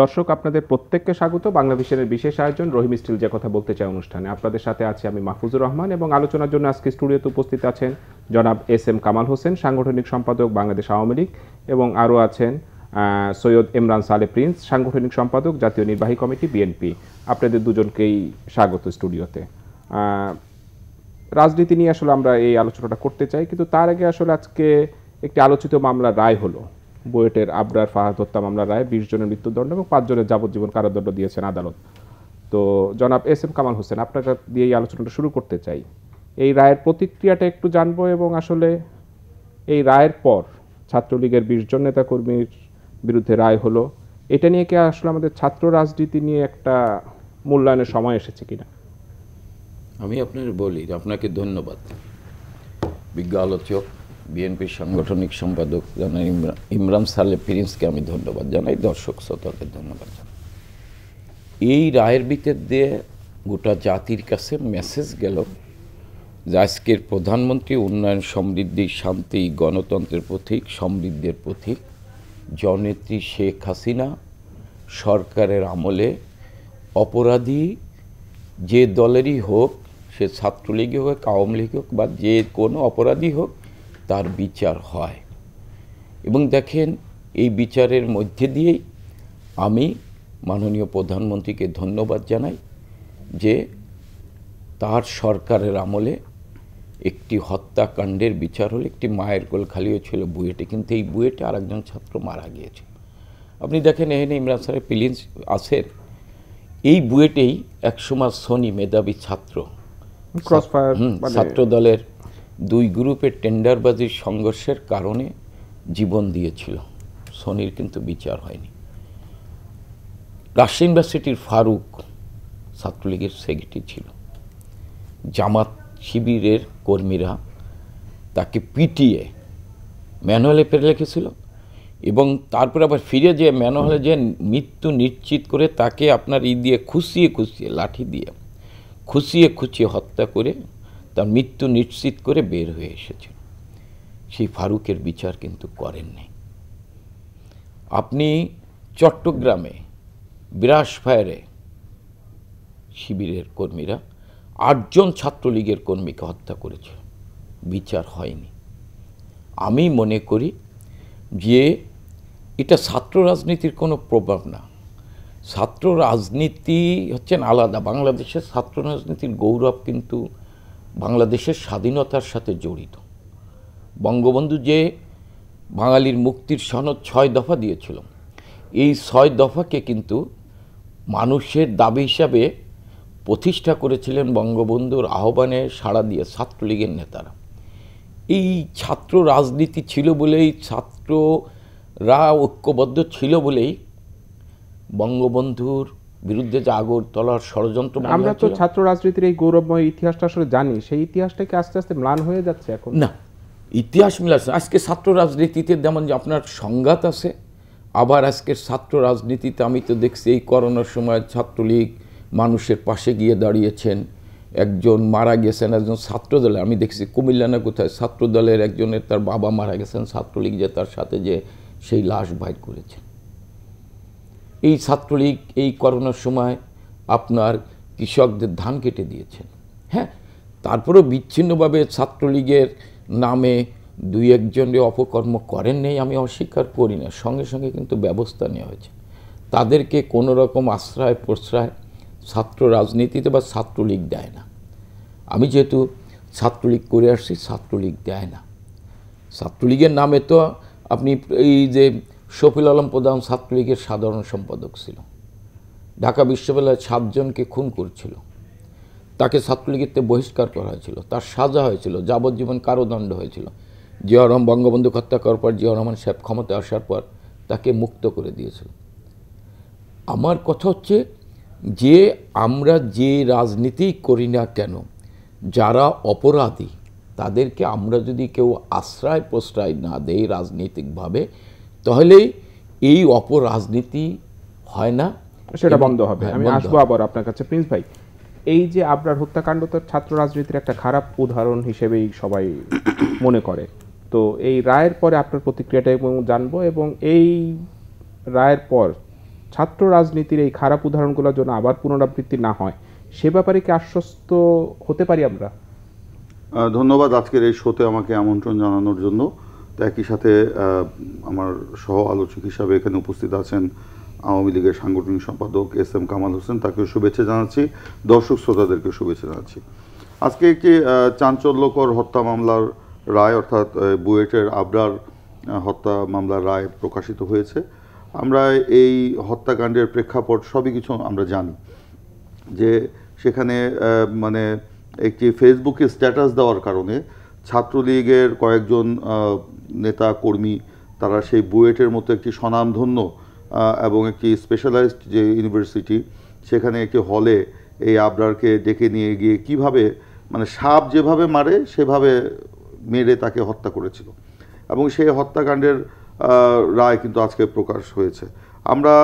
দর্শক আপনাদের প্রত্যেককে স্বাগত বাংলাদেশের বিশেষ আয়োজন রহিম স্টিল যে কথা বলতে চাই অনুষ্ঠানে আপনাদের সাথে আছি আমি মাহফুজুর রহমান এবং আলোচনার জন্য আজকে স্টুডিওতে উপস্থিত আছেন জনাব এস এম কামাল হোসেন সাংগঠনিক সম্পাদক বাংলাদেশ আওয়ামী লীগ এবং আরও আছেন সৈয়দ ইমরান সালে প্রিন্স সাংগঠনিক সম্পাদক জাতীয় নির্বাহী কমিটি বিএনপি আপনাদের দুজনকেই স্বাগত স্টুডিওতে রাজনীতি নিয়ে আসলে আমরা এই আলোচনাটা করতে চাই কিন্তু তার আগে আসলে আজকে একটি আলোচিত মামলার রায় হলো বুয়েটের আবরার ফাহাদ হত্যা মামলার রায় বিশ জনের মৃত্যুদণ্ড এবং পাঁচজনের যাবজ্জীবন কারাদণ্ড দিয়েছেন আদালত তো জনাব এস এম কামাল হোসেন আপনার দিয়ে এই আলোচনাটা শুরু করতে চাই এই রায়ের প্রতিক্রিয়াটা একটু জানবো এবং আসলে এই রায়ের পর ছাত্রলীগের বিশ জন নেতাকর্মীর বিরুদ্ধে রায় হলো এটা নিয়ে কি আসলে আমাদের ছাত্র রাজনীতি নিয়ে একটা মূল্যায়নের সময় এসেছে কিনা আমি আপনার বলি আপনাকে ধন্যবাদ বিজ্ঞ আলোচক বিএনপির সাংগঠনিক সম্পাদক জানাই ইমরান সালে প্রিন্সকে আমি ধন্যবাদ জানাই দর্শক শ্রোতাকে ধন্যবাদ জানাই এই রায়ের ভিতর দিয়ে গোটা জাতির কাছে মেসেজ গেল যে আজকের প্রধানমন্ত্রী উন্নয়ন সমৃদ্ধি শান্তি গণতন্ত্রের প্রতীক সমৃদ্ধের প্রতীক জনেত্রী শেখ হাসিনা সরকারের আমলে অপরাধী যে দলেরই হোক সে ছাত্রলীগই হোক আওয়ামী লীগ হোক বা যে কোনো অপরাধী হোক তার বিচার হয় এবং দেখেন এই বিচারের মধ্যে দিয়েই আমি মাননীয় প্রধানমন্ত্রীকে ধন্যবাদ জানাই যে তার সরকারের আমলে একটি হত্যাকাণ্ডের বিচার হলে একটি মায়ের কোল খালি হয়েছিল বুয়েটে কিন্তু এই বুয়েটে আরেকজন ছাত্র মারা গিয়েছে আপনি দেখেন এহেন ইমরান সাহেব পিলিন্স আসের এই বুয়েটেই একসময় সনি মেধাবী ছাত্র মানে ছাত্র দলের দুই গ্রুপের টেন্ডারবাজির সংঘর্ষের কারণে জীবন দিয়েছিল সোনির কিন্তু বিচার হয়নি রাজশাহী ইউনিভার্সিটির ফারুক ছাত্রলীগের সেক্রেটারি ছিল জামাত শিবিরের কর্মীরা তাকে পিটিয়ে ম্যানুয়ালে পেরে রেখেছিল এবং তারপরে আবার ফিরে যেয়ে ম্যানুয়ালে যে মৃত্যু নিশ্চিত করে তাকে আপনার ই দিয়ে খুশিয়ে খুশিয়ে লাঠি দিয়ে খুশিয়ে খুচিয়ে হত্যা করে তার মৃত্যু নিশ্চিত করে বের হয়ে এসেছেন সেই ফারুকের বিচার কিন্তু করেননি আপনি চট্টগ্রামে বিরাস ফায়ারে শিবিরের কর্মীরা আটজন ছাত্রলীগের কর্মীকে হত্যা করেছে বিচার হয়নি আমি মনে করি যে এটা ছাত্র রাজনীতির কোনো প্রভাব না ছাত্র রাজনীতি হচ্ছেন আলাদা বাংলাদেশের ছাত্র রাজনীতির গৌরব কিন্তু বাংলাদেশের স্বাধীনতার সাথে জড়িত বঙ্গবন্ধু যে বাঙালির মুক্তির সনদ ছয় দফা দিয়েছিল এই ছয় দফাকে কিন্তু মানুষের দাবি হিসাবে প্রতিষ্ঠা করেছিলেন বঙ্গবন্ধুর আহ্বানে সাড়া দিয়ে ছাত্রলীগের নেতারা এই ছাত্র রাজনীতি ছিল বলেই ছাত্ররা ঐক্যবদ্ধ ছিল বলেই বঙ্গবন্ধুর বিরুদ্ধে যে আগরতলার ষড়যন্ত্র আমরা তো ছাত্র রাজনীতির এই গৌরবময় ইতিহাসটা আসলে জানি সেই ইতিহাসটাকে আস্তে আস্তে ম্লান হয়ে যাচ্ছে এখন না ইতিহাস মিলাচ্ছে আজকে ছাত্র রাজনীতিতে যেমন যে আপনার সংঘাত আছে আবার আজকের ছাত্র রাজনীতিতে আমি তো দেখছি এই করোনার সময় ছাত্রলীগ মানুষের পাশে গিয়ে দাঁড়িয়েছেন একজন মারা গেছেন একজন ছাত্রদলে আমি দেখছি কুমিল্লা না কোথায় ছাত্রদলের একজনের তার বাবা মারা গেছেন ছাত্রলীগ যে তার সাথে যে সেই লাশ বাইর করেছেন এই ছাত্রলীগ এই করোনার সময় আপনার কৃষকদের ধান কেটে দিয়েছেন হ্যাঁ তারপরেও বিচ্ছিন্নভাবে ছাত্রলীগের নামে দুই একজনের অপকর্ম করেন নেই আমি অস্বীকার করি না সঙ্গে সঙ্গে কিন্তু ব্যবস্থা নেওয়া হয়েছে তাদেরকে কোনো রকম আশ্রয় প্রশ্রয় ছাত্র রাজনীতিতে বা ছাত্রলীগ দেয় না আমি যেহেতু ছাত্রলীগ করে আসছি ছাত্রলীগ দেয় না ছাত্রলীগের নামে তো আপনি এই যে শফিল আলম প্রধান ছাত্রলীগের সাধারণ সম্পাদক ছিল ঢাকা বিশ্ববিদ্যালয়ের সাতজনকে খুন করছিল তাকে ছাত্রলীগেরতে বহিষ্কার করা হয়েছিল তার সাজা হয়েছিল যাবজ্জীবন কারোদণ্ড হয়েছিল জিয়া রহমান বঙ্গবন্ধু হত্যা করার পর জিয়া রহমান সাহেব ক্ষমতা আসার পর তাকে মুক্ত করে দিয়েছিল আমার কথা হচ্ছে যে আমরা যে রাজনীতি করি না কেন যারা অপরাধী তাদেরকে আমরা যদি কেউ আশ্রয় প্রশ্রয় না দেই রাজনৈতিকভাবে তাহলে এই অপরাজনীতি হয় না সেটা বন্ধ হবে হ্যাঁ, আমি আসবো আবার আপনার কাছে প্রিন্স ভাই এই যে আপনার হত্যাকাণ্ড তো ছাত্র রাজনীতির একটা খারাপ উদাহরণ হিসেবেই সবাই মনে করে তো এই রায়ের পরে আপনার প্রতিক্রিয়াটা এবং জানবো এবং এই রায়ের পর ছাত্র রাজনীতির এই খারাপ উদাহরণগুলোর জন্য আবার পুনরাবৃত্তি না হয় সে ব্যাপারে কি আশ্বস্ত হতে পারি আমরা ধন্যবাদ আজকের এই শোতে আমাকে আমন্ত্রণ জানানোর জন্য একই সাথে আমার সহ আলোচক হিসাবে এখানে উপস্থিত আছেন আওয়ামী লীগের সাংগঠনিক সম্পাদক এস এম কামাল হোসেন তাকেও শুভেচ্ছা জানাচ্ছি দর্শক শ্রোতাদেরকে শুভেচ্ছা জানাচ্ছি আজকে একটি চাঞ্চল্যকর হত্যা মামলার রায় অর্থাৎ বুয়েটের আবরার হত্যা মামলার রায় প্রকাশিত হয়েছে আমরা এই হত্যাকাণ্ডের প্রেক্ষাপট সবই কিছু আমরা জানি যে সেখানে মানে একটি ফেসবুকে স্ট্যাটাস দেওয়ার কারণে ছাত্রলীগের কয়েকজন নেতা কর্মী তারা সেই বুয়েটের মতো একটি স্বনামধন্য এবং একটি স্পেশালাইজড যে ইউনিভার্সিটি সেখানে একটি হলে এই আবরারকে ডেকে নিয়ে গিয়ে কিভাবে মানে সাপ যেভাবে মারে সেভাবে মেরে তাকে হত্যা করেছিল এবং সেই হত্যাকাণ্ডের রায় কিন্তু আজকে প্রকাশ হয়েছে আমরা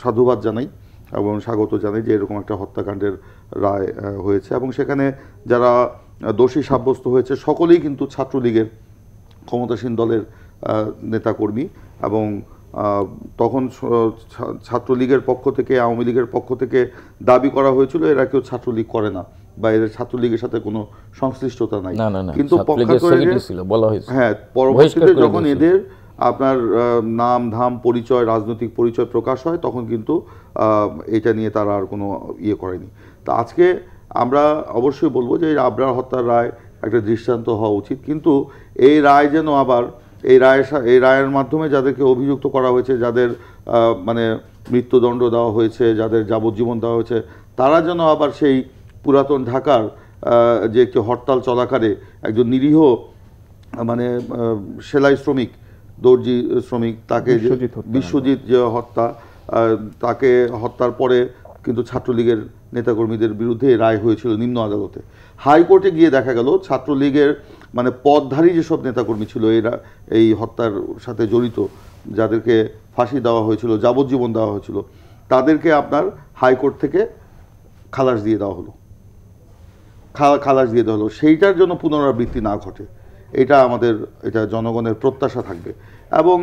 সাধুবাদ জানাই এবং স্বাগত জানাই যে এরকম একটা হত্যাকাণ্ডের রায় হয়েছে এবং সেখানে যারা দোষী সাব্যস্ত হয়েছে সকলেই কিন্তু ছাত্রলীগের ক্ষমতাসীন দলের নেতাকর্মী এবং তখন ছাত্রলীগের পক্ষ থেকে আওয়ামী লীগের পক্ষ থেকে দাবি করা হয়েছিল এরা কেউ ছাত্রলীগ করে না বা এদের ছাত্রলীগের সাথে কোনো সংশ্লিষ্টতা নাই কিন্তু হ্যাঁ পরবর্তীতে যখন এদের আপনার নাম ধাম পরিচয় রাজনৈতিক পরিচয় প্রকাশ হয় তখন কিন্তু এটা নিয়ে তারা আর কোনো ইয়ে করেনি তা আজকে আমরা অবশ্যই বলবো যে এই আবরার হত্যার রায় একটা দৃষ্টান্ত হওয়া উচিত কিন্তু এই রায় যেন আবার এই রায়ের এই রায়ের মাধ্যমে যাদেরকে অভিযুক্ত করা হয়েছে যাদের মানে মৃত্যুদণ্ড দেওয়া হয়েছে যাদের যাবজ্জীবন দেওয়া হয়েছে তারা যেন আবার সেই পুরাতন ঢাকার যে একটি হরতাল চলাকারে একজন নিরীহ মানে সেলাই শ্রমিক দর্জি শ্রমিক তাকে বিশ্বজিৎ যে হত্যা তাকে হত্যার পরে কিন্তু ছাত্রলীগের নেতাকর্মীদের বিরুদ্ধে রায় হয়েছিল নিম্ন আদালতে হাইকোর্টে গিয়ে দেখা গেল ছাত্রলীগের মানে পদধারী যেসব নেতাকর্মী ছিল এরা এই হত্যার সাথে জড়িত যাদেরকে ফাঁসি দেওয়া হয়েছিল যাবজ্জীবন দেওয়া হয়েছিল তাদেরকে আপনার হাইকোর্ট থেকে খালাস দিয়ে দেওয়া হলো খালাস দিয়ে দেওয়া হলো সেইটার জন্য পুনরাবৃত্তি না ঘটে এটা আমাদের এটা জনগণের প্রত্যাশা থাকবে এবং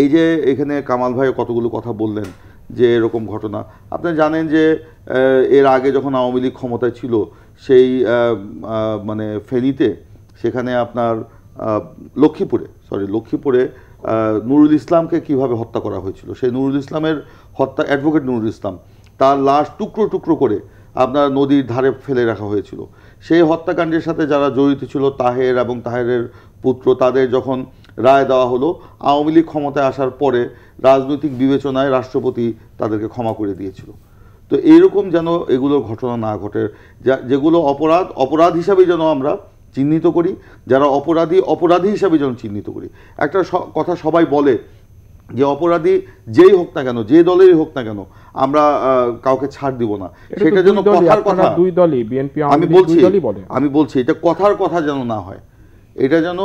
এই যে এখানে কামাল ভাই কতগুলো কথা বললেন যে এরকম ঘটনা আপনি জানেন যে এর আগে যখন আওয়ামী লীগ ক্ষমতায় ছিল সেই মানে ফেনীতে সেখানে আপনার লক্ষ্মীপুরে সরি লক্ষ্মীপুরে নুরুল ইসলামকে কিভাবে হত্যা করা হয়েছিল সেই নুরুল ইসলামের হত্যা অ্যাডভোকেট নুরুল ইসলাম তার লাশ টুকরো টুকরো করে আপনার নদীর ধারে ফেলে রাখা হয়েছিল সেই হত্যাকাণ্ডের সাথে যারা জড়িত ছিল তাহের এবং তাহেরের পুত্র তাদের যখন রায় দেওয়া হলো আওয়ামী লীগ ক্ষমতায় আসার পরে রাজনৈতিক বিবেচনায় রাষ্ট্রপতি তাদেরকে ক্ষমা করে দিয়েছিল তো এইরকম যেন এগুলো ঘটনা না ঘটে যেগুলো অপরাধ অপরাধ হিসাবে যেন আমরা চিহ্নিত করি যারা অপরাধী অপরাধী হিসাবে যেন চিহ্নিত করি একটা কথা সবাই বলে যে অপরাধী যেই হোক না কেন যে দলেরই হোক না কেন আমরা কাউকে ছাড় দিব না সেটা যেন কথার কথা দুই দলই বিএনপি আমি বলছি আমি বলছি এটা কথার কথা যেন না হয় এটা যেন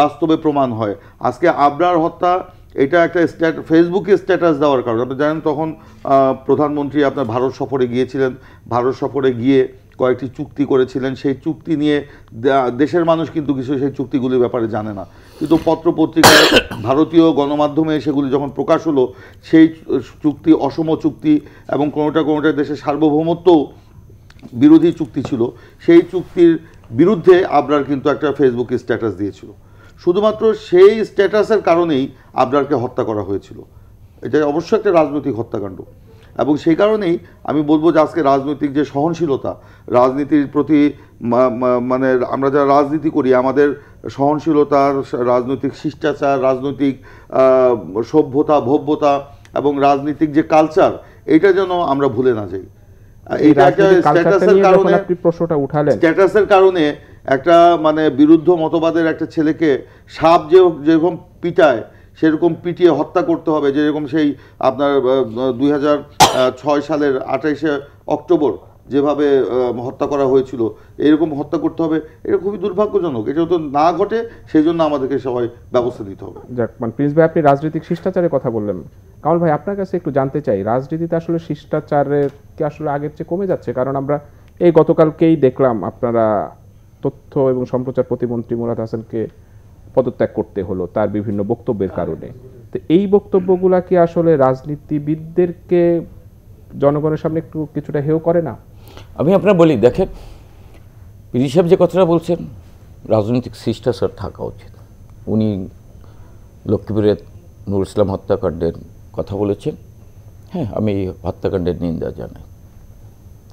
বাস্তবে প্রমাণ হয় আজকে আবরার হত্যা এটা একটা স্ট্যাট ফেসবুকে স্ট্যাটাস দেওয়ার কারণ আপনি জানেন তখন প্রধানমন্ত্রী আপনার ভারত সফরে গিয়েছিলেন ভারত সফরে গিয়ে কয়েকটি চুক্তি করেছিলেন সেই চুক্তি নিয়ে দেশের মানুষ কিন্তু কিছু সেই চুক্তিগুলির ব্যাপারে জানে না কিন্তু পত্রপত্রিকায় ভারতীয় গণমাধ্যমে সেগুলি যখন প্রকাশ হলো সেই চুক্তি অসম চুক্তি এবং কোনোটা কোনোটা দেশের সার্বভৌমত্ব বিরোধী চুক্তি ছিল সেই চুক্তির বিরুদ্ধে আবরার কিন্তু একটা ফেসবুক স্ট্যাটাস দিয়েছিল শুধুমাত্র সেই স্ট্যাটাসের কারণেই আবরারকে হত্যা করা হয়েছিল এটা অবশ্যই একটা রাজনৈতিক হত্যাকাণ্ড এবং সেই কারণেই আমি বলবো যে আজকে রাজনৈতিক যে সহনশীলতা রাজনীতির প্রতি মানে আমরা যারা রাজনীতি করি আমাদের সহনশীলতা রাজনৈতিক শিষ্টাচার রাজনৈতিক সভ্যতা ভব্যতা এবং রাজনীতিক যে কালচার এটা যেন আমরা ভুলে না যাই কারণে একটা মানে বিরুদ্ধ মতবাদের একটা ছেলেকে সাপ যে যেরকম পিটায় সেরকম পিটিয়ে হত্যা করতে হবে যেরকম সেই আপনার দুই সালের আঠাইশে অক্টোবর যেভাবে হত্যা করা হয়েছিল এরকম হত্যা করতে হবে এটা খুবই দুর্ভাগ্যজনক এটা তো না ঘটে সেই জন্য আমাদেরকে সবাই ব্যবস্থা দিতে হবে যাক মানে প্রিন্স ভাই আপনি রাজনৈতিক শিষ্টাচারের কথা বললেন কামাল ভাই আপনার কাছে একটু জানতে চাই রাজনীতিতে আসলে শিষ্টাচারের কি আসলে আগের চেয়ে কমে যাচ্ছে কারণ আমরা এই গতকালকেই দেখলাম আপনারা তথ্য এবং সম্প্রচার প্রতিমন্ত্রী মুরাদ হাসানকে পদত্যাগ করতে হলো তার বিভিন্ন বক্তব্যের কারণে তো এই বক্তব্যগুলা কি আসলে রাজনীতিবিদদেরকে জনগণের সামনে একটু কিছুটা হেও করে না আমি আপনার বলি দেখেন পিজি সাহেব যে কথাটা বলছেন রাজনৈতিক শিষ্টাচার থাকা উচিত উনি লক্ষ্মীপুরের নুর ইসলাম হত্যাকাণ্ডের কথা বলেছেন হ্যাঁ আমি হত্যাকাণ্ডের নিন্দা জানাই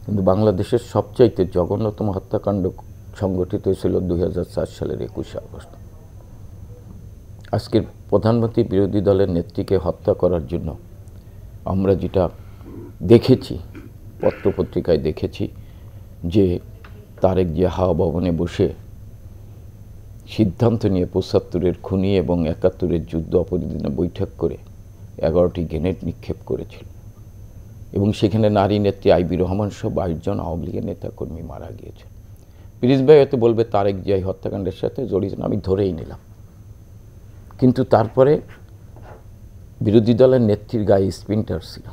কিন্তু বাংলাদেশের সবচাইতে জঘন্যতম হত্যাকাণ্ড সংগঠিত হয়েছিল দুই সালের একুশে আগস্ট আজকের প্রধানমন্ত্রী বিরোধী দলের নেত্রীকে হত্যা করার জন্য আমরা যেটা দেখেছি পত্রপত্রিকায় দেখেছি যে তারেক জিয়া ভবনে বসে সিদ্ধান্ত নিয়ে পঁচাত্তরের খুনি এবং একাত্তরের যুদ্ধ অপরিদিনে বৈঠক করে এগারোটি গ্রেনেড নিক্ষেপ করেছিল এবং সেখানে নারী নেত্রী আইবি রহমান সহ বাইশ জন আওয়ামী লীগের নেতাকর্মী মারা গিয়েছে পিরিজ ভাই হয়তো বলবে তারেক জিয়াই হত্যাকাণ্ডের সাথে জড়িত আমি ধরেই নিলাম কিন্তু তারপরে বিরোধী দলের নেত্রীর গায়ে স্পিন্টার ছিল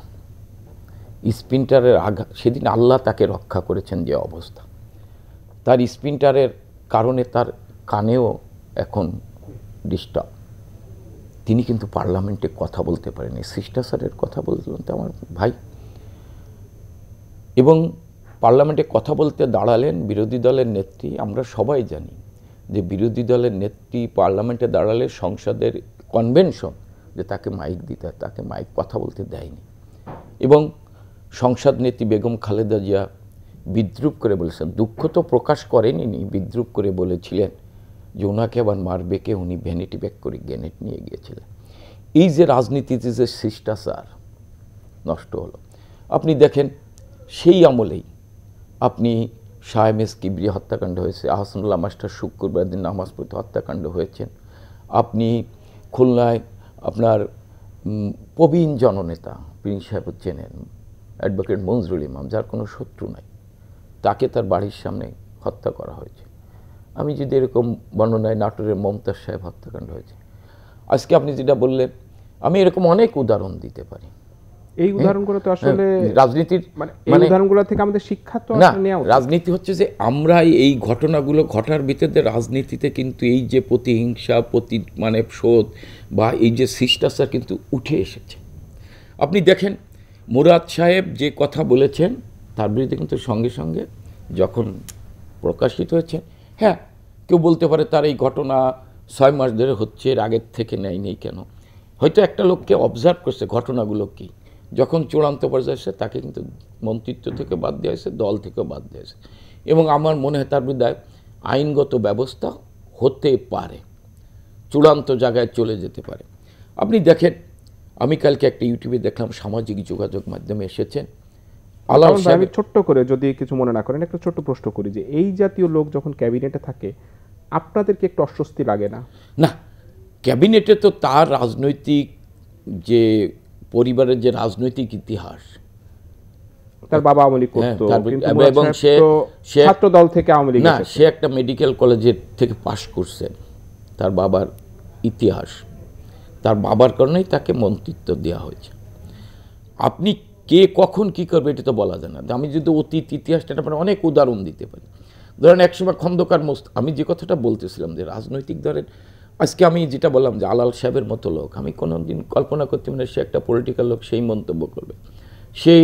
স্পিন্টারের আঘাত সেদিন আল্লাহ তাকে রক্ষা করেছেন যে অবস্থা তার স্পিন্টারের কারণে তার কানেও এখন ডিস্টার্ব তিনি কিন্তু পার্লামেন্টে কথা বলতে পারেন শিষ্টাচারের কথা বলছিলেন তো আমার ভাই এবং পার্লামেন্টে কথা বলতে দাঁড়ালেন বিরোধী দলের নেত্রী আমরা সবাই জানি যে বিরোধী দলের নেত্রী পার্লামেন্টে দাঁড়ালে সংসদের কনভেনশন যে তাকে মাইক দিতে তাকে মাইক কথা বলতে দেয়নি এবং সংসদ নেত্রী বেগম খালেদা জিয়া বিদ্রুপ করে বলেছেন দুঃখ তো প্রকাশ করেনি বিদ্রুপ করে বলেছিলেন যে ওনাকে আবার মারবেকে উনি ভ্যানিটি ব্যাগ করে গ্যানেট নিয়ে গিয়েছিলেন এই যে রাজনীতিতে যে শিষ্টাচার নষ্ট হলো আপনি দেখেন সেই আমলেই আপনি শাহেমেস কিবরি হত্যাকাণ্ড হয়েছে আহসানুল্লাহ মাস্টার শুক্রবার দিন নামাজ পড়তে হত্যাকাণ্ড হয়েছেন আপনি খুলনায় আপনার প্রবীণ জননেতা প্রিন্স সাহেব চেনেন অ্যাডভোকেট মঞ্জুরুল ইমাম যার কোনো শত্রু নাই তাকে তার বাড়ির সামনে হত্যা করা হয়েছে আমি যদি এরকম বর্ণনায় নাটোরের মমতাজ সাহেব হত্যাকাণ্ড হয়েছে আজকে আপনি যেটা বললেন আমি এরকম অনেক উদাহরণ দিতে পারি এই উদাহরণগুলো তো হ্যাঁ? আসলে হ্যাঁ, রাজনীতির মানে, মানে উদাহরণগুলো থেকে আমাদের শিক্ষা তো নেওয়া রাজনীতি হচ্ছে যে আমরা এই ঘটনাগুলো ঘটার ভিতরে রাজনীতিতে কিন্তু এই যে প্রতিহিংসা প্রতি মানে শোধ বা এই যে শিষ্টাচার কিন্তু উঠে এসেছে আপনি দেখেন মুরাদ সাহেব যে কথা বলেছেন তার বিরুদ্ধে কিন্তু সঙ্গে সঙ্গে যখন প্রকাশিত হয়েছে হ্যাঁ কেউ বলতে পারে তার এই ঘটনা ছয় মাস ধরে হচ্ছে এর আগের থেকে নেয় নেই কেন হয়তো একটা লোককে অবজার্ভ করছে ঘটনাগুলো কি যখন চূড়ান্ত পর্যায়ে এসে তাকে কিন্তু মন্ত্রিত্ব থেকে বাদ দেওয়া হয়েছে দল থেকেও বাদ দেওয়া হয়েছে এবং আমার মনে হয় তার বিরুদ্ধে আইনগত ব্যবস্থা হতে পারে চূড়ান্ত জায়গায় চলে যেতে পারে আপনি দেখেন আমি কালকে একটা ইউটিউবে দেখলাম সামাজিক যোগাযোগ মাধ্যমে এসেছেন আমি ছোট্ট করে যদি কিছু মনে না করেন একটা ছোট্ট প্রশ্ন করি যে এই জাতীয় লোক যখন ক্যাবিনেটে থাকে আপনাদেরকে একটু অস্বস্তি লাগে না না ক্যাবিনেটে তো তার রাজনৈতিক যে পরিবারের যে রাজনৈতিক ইতিহাস তার বাবা আওয়ামী হ্যাঁ, লীগ করতো এবং সে ছাত্র দল থেকে আওয়ামী লীগ না সে একটা মেডিকেল কলেজের থেকে পাশ করছেন তার বাবার ইতিহাস তার বাবার কারণেই তাকে মন্ত্রিত্ব দেওয়া হয়েছে আপনি কে কখন কি করবে এটা তো বলা যায় না আমি যদি অতীত ইতিহাসটা আপনার মানে অনেক উদাহরণ দিতে পারি ধরেন একসময় খন্দকার মোস্ত আমি যে কথাটা বলতেছিলাম যে রাজনৈতিক ধরেন আজকে আমি যেটা বললাম যে আলাল সাহেবের মতো লোক আমি কোনো দিন কল্পনা করতে না সে একটা পলিটিক্যাল লোক সেই মন্তব্য করবে সে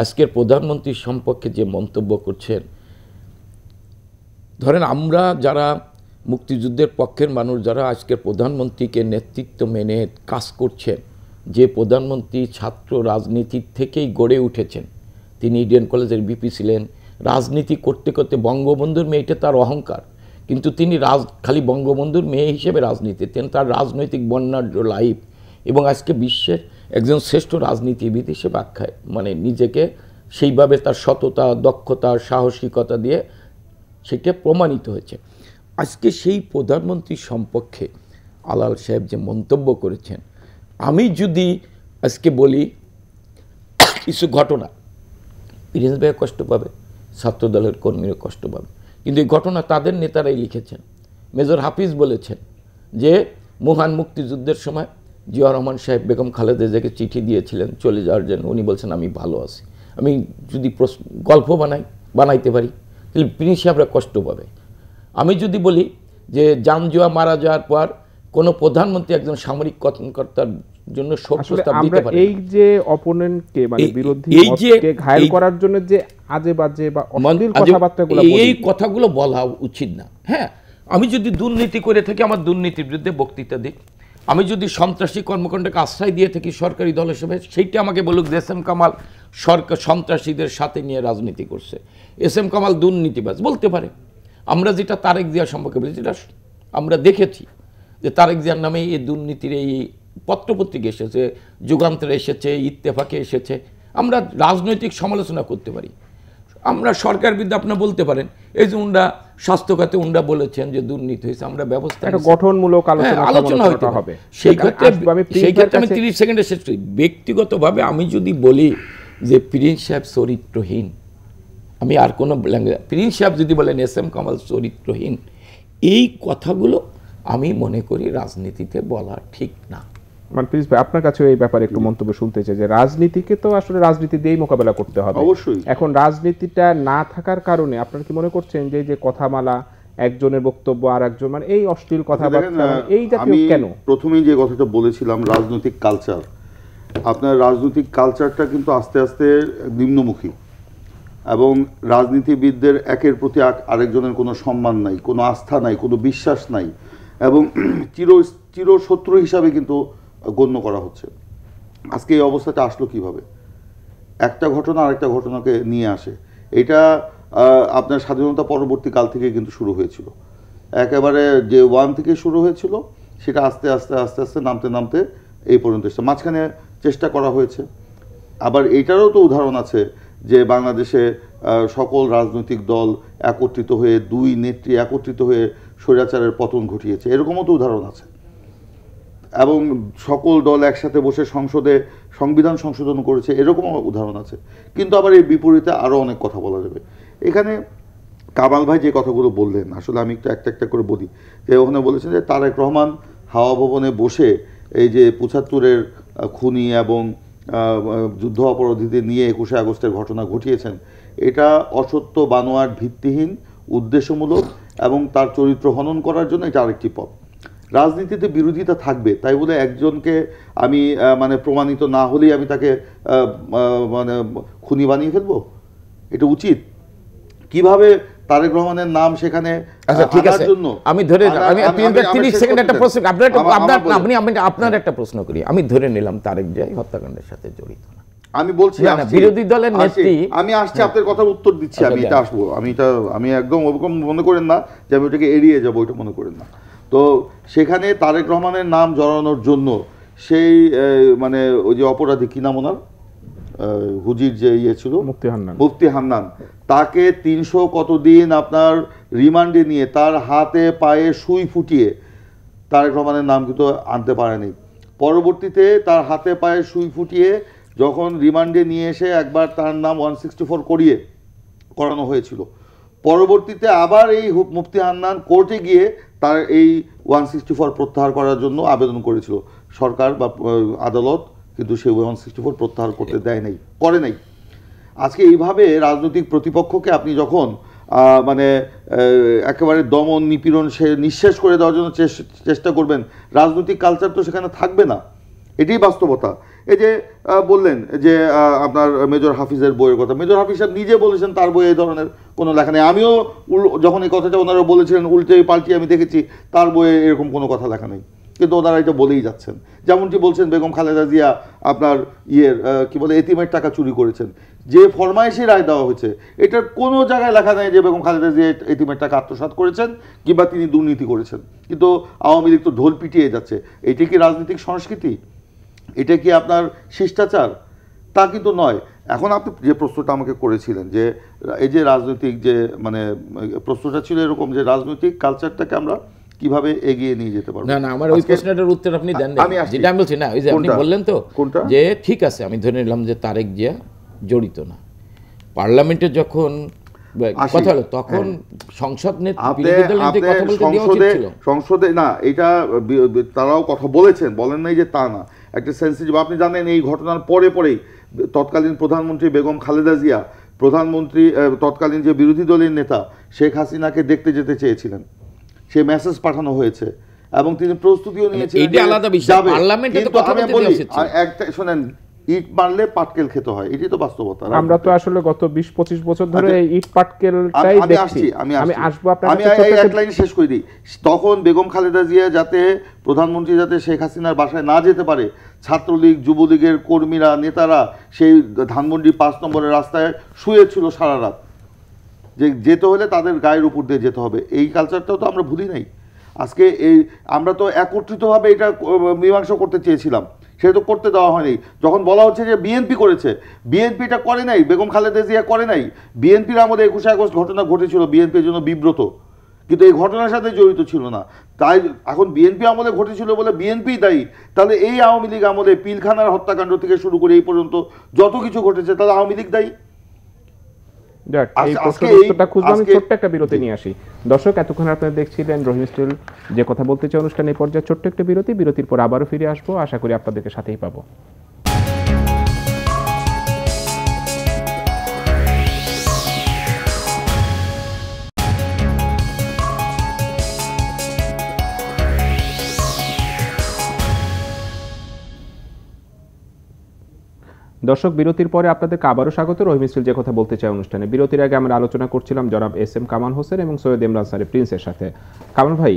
আজকের প্রধানমন্ত্রীর সম্পর্কে যে মন্তব্য করছেন ধরেন আমরা যারা মুক্তিযুদ্ধের পক্ষের মানুষ যারা আজকে প্রধানমন্ত্রীকে নেতৃত্ব মেনে কাজ করছেন যে প্রধানমন্ত্রী ছাত্র রাজনীতির থেকেই গড়ে উঠেছেন তিনি ইডিয়ান কলেজের বিপি ছিলেন রাজনীতি করতে করতে বঙ্গবন্ধুর মেয়েটা তার অহংকার কিন্তু তিনি রাজ খালি বঙ্গবন্ধুর মেয়ে হিসেবে রাজনীতি তিনি তার রাজনৈতিক বন্যাঢ্য লাইফ এবং আজকে বিশ্বের একজন শ্রেষ্ঠ রাজনীতিবিদ হিসেবে আখ্যায় মানে নিজেকে সেইভাবে তার সততা দক্ষতা সাহসিকতা দিয়ে সেটা প্রমাণিত হয়েছে আজকে সেই প্রধানমন্ত্রী সম্পর্কে আলাল সাহেব যে মন্তব্য করেছেন আমি যদি আজকে বলি কিছু ঘটনা প্রিন্স কষ্ট পাবে ছাত্রদলের কর্মীরা কষ্ট পাবে কিন্তু এই ঘটনা তাদের নেতারাই লিখেছেন মেজর হাফিজ বলেছেন যে মহান মুক্তিযুদ্ধের সময় জিয়া রহমান সাহেব বেগম খালেদা চিঠি দিয়েছিলেন চলে যাওয়ার জন্য উনি বলছেন আমি ভালো আছি আমি যদি গল্প বানাই বানাইতে পারি তাহলে প্রিন্স সাহেবরা কষ্ট পাবে আমি যদি বলি যে জামজুয়া মারা যাওয়ার পর কোন প্রধানমন্ত্রী একজন সামরিক কর্মকর্তার জন্য শোক প্রস্তাব দিতে পারে এই যে অপোনেন্টকে মানে বিরোধী মতকে ঘায়েল করার জন্য যে আজে বাজে বা অশ্লীল কথাবার্তাগুলো এই কথাগুলো বলা উচিত না হ্যাঁ আমি যদি দুর্নীতি করে থাকি আমার দুর্নীতির বিরুদ্ধে বক্তৃতা দিই আমি যদি সন্ত্রাসী কর্মকাণ্ডকে আশ্রয় দিয়ে থাকি সরকারি দল হিসেবে সেইটি আমাকে বলুক যে এস এম কামাল সরকার সন্ত্রাসীদের সাথে নিয়ে রাজনীতি করছে এস এম কামাল দুর্নীতিবাজ বলতে পারে আমরা যেটা তারেক জিয়া সম্পর্কে বলি যেটা আমরা দেখেছি যে তারেক জিয়ার নামে এই দুর্নীতির এই পত্রপত্রিক এসেছে যুগান্তরে এসেছে ইত্তেফাকে এসেছে আমরা রাজনৈতিক সমালোচনা করতে পারি আমরা সরকার বিরুদ্ধে আপনার বলতে পারেন এই যে উনরা স্বাস্থ্য খাতে উনরা বলেছেন যে দুর্নীতি হয়েছে আমরা ব্যবস্থা গঠনমূলক হ্যাঁ, আলোচনা হতে হবে সেই ক্ষেত্রে সেই ক্ষেত্রে আমি তিরিশ সেকেন্ডে শেষ করি ব্যক্তিগতভাবে আমি যদি বলি যে প্রিন্স সাহেব চরিত্রহীন আমি আর কোনো প্রিন্স সাহেব যদি বলেন এস এম কামাল চরিত্রহীন এই কথাগুলো আমি মনে করি রাজনীতিতে বলা ঠিক না মানে প্লিজ ভাই আপনার কাছে এই ব্যাপারে একটু মন্তব্য শুনতে চাই যে রাজনীতিকে তো আসলে রাজনীতি দিয়েই মোকাবেলা করতে হবে অবশ্যই এখন রাজনীতিটা না থাকার কারণে আপনারা কি মনে করছেন যে যে কথামালা একজনের বক্তব্য আর একজন মানে এই অশ্লীল কথাবার্তা মানে এই জাতীয় কেন প্রথমেই যে কথাটা বলেছিলাম রাজনৈতিক কালচার আপনার রাজনৈতিক কালচারটা কিন্তু আস্তে আস্তে নিম্নমুখী এবং রাজনীতিবিদদের একের প্রতি আরেকজনের কোনো সম্মান নাই কোনো আস্থা নাই কোনো বিশ্বাস নাই এবং চির চিরশত্রু হিসাবে কিন্তু গণ্য করা হচ্ছে আজকে এই অবস্থাটা আসলো কিভাবে একটা ঘটনা আরেকটা ঘটনাকে নিয়ে আসে এটা আপনার স্বাধীনতা পরবর্তীকাল থেকে কিন্তু শুরু হয়েছিল একেবারে যে ওয়ান থেকে শুরু হয়েছিল সেটা আস্তে আস্তে আস্তে আস্তে নামতে নামতে এই পর্যন্ত এসছে মাঝখানে চেষ্টা করা হয়েছে আবার এটারও তো উদাহরণ আছে যে বাংলাদেশে সকল রাজনৈতিক দল একত্রিত হয়ে দুই নেত্রী একত্রিত হয়ে স্বৈরাচারের পতন ঘটিয়েছে এরকমও তো উদাহরণ আছে এবং সকল দল একসাথে বসে সংসদে সংবিধান সংশোধন করেছে এরকমও উদাহরণ আছে কিন্তু আবার এই বিপরীতে আরও অনেক কথা বলা যাবে এখানে কামাল ভাই যে কথাগুলো বললেন আসলে আমি একটু একটা একটা করে বলি যে ওখানে বলেছেন যে তারেক রহমান হাওয়া ভবনে বসে এই যে পঁচাত্তরের খুনি এবং যুদ্ধ অপরাধীদের নিয়ে একুশে আগস্টের ঘটনা ঘটিয়েছেন এটা অসত্য বানোয়ার ভিত্তিহীন উদ্দেশ্যমূলক এবং তার চরিত্র হনন করার জন্য এটা আরেকটি পথ রাজনীতিতে বিরোধিতা থাকবে তাই বলে একজনকে আমি মানে প্রমাণিত না হলেই আমি তাকে মানে খুনি বানিয়ে ফেলবো এটা উচিত কিভাবে তারেক রহমানের নাম সেখানে আচ্ছা, ঠিক আছে আমি ধরে আমি তিরিশ সেকেন্ড একটা প্রশ্ন আপনার আপনি আমি আপনার হ্যাঁ। একটা প্রশ্ন করি আমি ধরে নিলাম তারেক হত্যাকাণ্ডের সাথে জড়িত আমি বলছি বিরোধী দলের নেত্রী আমি আসছি হ্যাঁ। আপনার কথার উত্তর দিচ্ছি আচ্ছা, আমি এটা আসবো আমি এটা আমি একদম ওরকম মনে করেন না যে আমি ওটাকে এড়িয়ে যাবো ওইটা মনে করেন না তো সেখানে তারেক রহমানের নাম জড়ানোর জন্য সেই মানে ওই যে অপরাধী কি নাম ওনার হুজির যে ইয়ে ছিল মুক্তি হান্নান মুফতি হান্নান তাকে তিনশো কতদিন আপনার রিমান্ডে নিয়ে তার হাতে পায়ে সুই ফুটিয়ে তারেক রহমানের নাম কিন্তু আনতে পারেনি পরবর্তীতে তার হাতে পায়ে সুই ফুটিয়ে যখন রিমান্ডে নিয়ে এসে একবার তার নাম ওয়ান সিক্সটি ফোর করিয়ে করানো হয়েছিল পরবর্তীতে আবার এই মুফতি হান্নান কোর্টে গিয়ে তার এই ওয়ান সিক্সটি ফোর প্রত্যাহার করার জন্য আবেদন করেছিল সরকার বা আদালত কিন্তু সে ওয়ান সিক্সটি ফোর প্রত্যাহার করতে দেয় নাই করে নাই আজকে এইভাবে রাজনৈতিক প্রতিপক্ষকে আপনি যখন মানে একেবারে দমন নিপীড়ন সে নিঃশেষ করে দেওয়ার জন্য চেষ্টা করবেন রাজনৈতিক কালচার তো সেখানে থাকবে না এটি বাস্তবতা এই যে বললেন যে আপনার মেজর হাফিজের বইয়ের কথা মেজর হাফিজ সাহেব নিজে বলেছেন তার বই এই ধরনের কোনো লেখা নেই আমিও যখন এই কথাটা ওনারা বলেছিলেন উল্টে পাল্টিয়ে আমি দেখেছি তার বইয়ে এরকম কোনো কথা লেখা নেই কিন্তু ওনারা এটা বলেই যাচ্ছেন যেমনটি বলছেন বেগম খালেদা জিয়া আপনার ইয়ের কি বলে এতিমের টাকা চুরি করেছেন যে ফরমাইশি রায় দেওয়া হয়েছে এটার কোনো জায়গায় লেখা নেই যে বেগম খালেদা জিয়া এতিমের টাকা আত্মসাত করেছেন কিংবা তিনি দুর্নীতি করেছেন কিন্তু আওয়ামী লীগ তো ঢোল পিটিয়ে যাচ্ছে এটি কি রাজনৈতিক সংস্কৃতি এটা কি আপনার শিষ্টাচার তা কিন্তু নয় এখন আপনি যে প্রশ্নটা আমাকে করেছিলেন যে এই যে রাজনৈতিক যে মানে প্রশ্নটা ছিল এরকম যে রাজনৈতিক কালচারটাকে আমরা কিভাবে এগিয়ে নিয়ে যেতে পারবো না না আমার ওই প্রশ্নটার উত্তর আপনি দেন আমি যেটা আমি বলছি না ওই যে আপনি বললেন তো যে ঠিক আছে আমি ধরে নিলাম যে তারেক জিয়া জড়িত না পার্লামেন্টে যখন হ্যাঁ। প্রধানমন্ত্রী তৎকালীন যে বিরোধী দলের নেতা শেখ হাসিনাকে দেখতে যেতে চেয়েছিলেন সে মেসেজ পাঠানো হয়েছে এবং তিনি প্রস্তুতিও মানে নিয়েছেন ইট পাটকেল খেতে হয় এটি তো বাস্তবতা আমরা তো আসলে গত বছর ধরে আচ্ছা, ইট পাটকেলটাই দেখছি আমি আসবো আমি এক শেষ করে দিই তখন বেগম খালেদা জিয়া যাতে প্রধানমন্ত্রী যাতে শেখ হাসিনার বাসায় না যেতে পারে ছাত্রলীগ যুবলীগের কর্মীরা নেতারা সেই ধানমন্ডি পাঁচ নম্বরের রাস্তায় শুয়েছিল সারা রাত যে যেতে হলে তাদের গায়ের উপর দিয়ে যেতে হবে এই কালচারটাও তো আমরা ভুলি নাই আজকে এই আমরা তো একত্রিতভাবে এটা মীমাংসা করতে চেয়েছিলাম সেটা তো করতে দেওয়া হয়নি যখন বলা হচ্ছে যে বিএনপি করেছে বিএনপি এটা করে নাই বেগম খালেদা জিয়া করে নাই বিএনপির আমাদের একুশে আগস্ট ঘটনা ঘটেছিল বিএনপির জন্য বিব্রত কিন্তু এই ঘটনার সাথে জড়িত ছিল না তাই এখন বিএনপি আমলে ঘটেছিল বলে বিএনপি দায়ী তাহলে এই আওয়ামী লীগ আমলে পিলখানার হত্যাকাণ্ড থেকে শুরু করে এই পর্যন্ত যত কিছু ঘটেছে তাহলে আওয়ামী লীগ দায়ী যাক এই ছোট্ট একটা বিরতি নিয়ে আসি দর্শক এতক্ষণ আপনারা দেখছিলেন স্টিল যে কথা বলতে চাই ছোট্ট একটা বিরতি বিরতির পর আবারও ফিরে আসবো আশা করি আপনাদেরকে সাথেই পাবো দর্শক বিরতির পরে আপনাদেরকে আবারও স্বাগত রহিম ইসফিল যে কথা বলতে চাই অনুষ্ঠানে বিরতির আগে আমরা আলোচনা করছিলাম জনাব এস এম কামাল হোসেন এবং সৈয়দ ইমরান সারি প্রিন্সের সাথে কামাল ভাই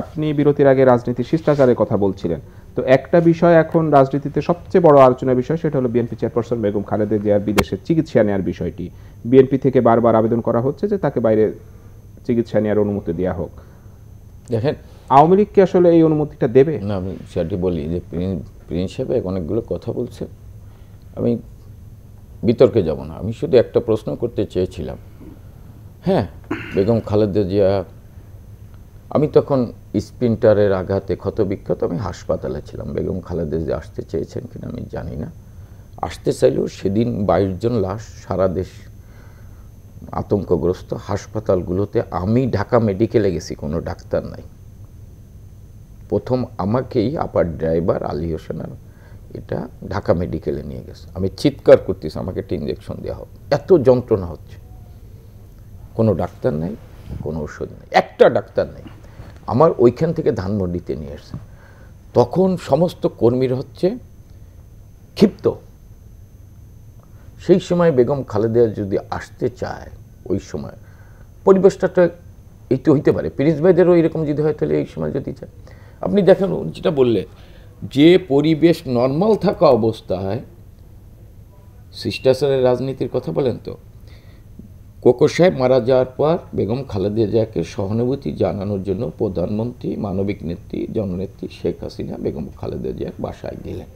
আপনি বিরতির আগে রাজনীতি শিষ্টাচারের কথা বলছিলেন তো একটা বিষয় এখন রাজনীতিতে সবচেয়ে বড় আলোচনা বিষয় সেটা হলো বিএনপি চেয়ারপারসন বেগম খালেদা জিয়ার বিদেশে চিকিৎসা নেওয়ার বিষয়টি বিএনপি থেকে বারবার আবেদন করা হচ্ছে যে তাকে বাইরে চিকিৎসা নেওয়ার অনুমতি দেওয়া হোক দেখেন আওয়ামী লীগকে আসলে এই অনুমতিটা দেবে না আমি সেটি বলি যে প্রিন্স হিসেবে অনেকগুলো কথা বলছে আমি বিতর্কে যাব না আমি শুধু একটা প্রশ্ন করতে চেয়েছিলাম হ্যাঁ বেগম খালেদা জিয়া আমি তখন স্পিন্টারের আঘাতে ক্ষত বিক্ষত আমি হাসপাতালে ছিলাম বেগম খালেদা জিয়া আসতে চেয়েছেন কিনা আমি জানি না আসতে চাইলেও সেদিন বাইশ জন লাশ সারা দেশ আতঙ্কগ্রস্ত হাসপাতালগুলোতে আমি ঢাকা মেডিকেলে গেছি কোনো ডাক্তার নাই প্রথম আমাকেই আপার ড্রাইভার আলী হোসেন আর এটা ঢাকা মেডিকেলে নিয়ে গেছে আমি চিৎকার করতেছি আমাকে একটা ইঞ্জেকশন দেওয়া হোক এত যন্ত্রণা হচ্ছে কোনো ডাক্তার নেই কোনো ওষুধ নেই একটা ডাক্তার নেই আমার ওইখান থেকে ধানমন্ডিতে নিয়ে এসছে তখন সমস্ত কর্মীর হচ্ছে ক্ষিপ্ত সেই সময় বেগম খালেদা যদি আসতে চায় ওই সময় পরিবেশটা তো এই তো হইতে পারে প্রিন্স ভাইদেরও এরকম যদি হয় তাহলে এই সময় যদি চায় আপনি দেখেন যেটা বললে যে পরিবেশ নর্মাল থাকা অবস্থায় শিষ্টাচারের রাজনীতির কথা বলেন তো কোকো সাহেব মারা যাওয়ার পর বেগম খালেদা জিয়াকে সহানুভূতি জানানোর জন্য প্রধানমন্ত্রী মানবিক নেত্রী জননেত্রী শেখ হাসিনা বেগম খালেদা জিয়ার বাসায় গেলেন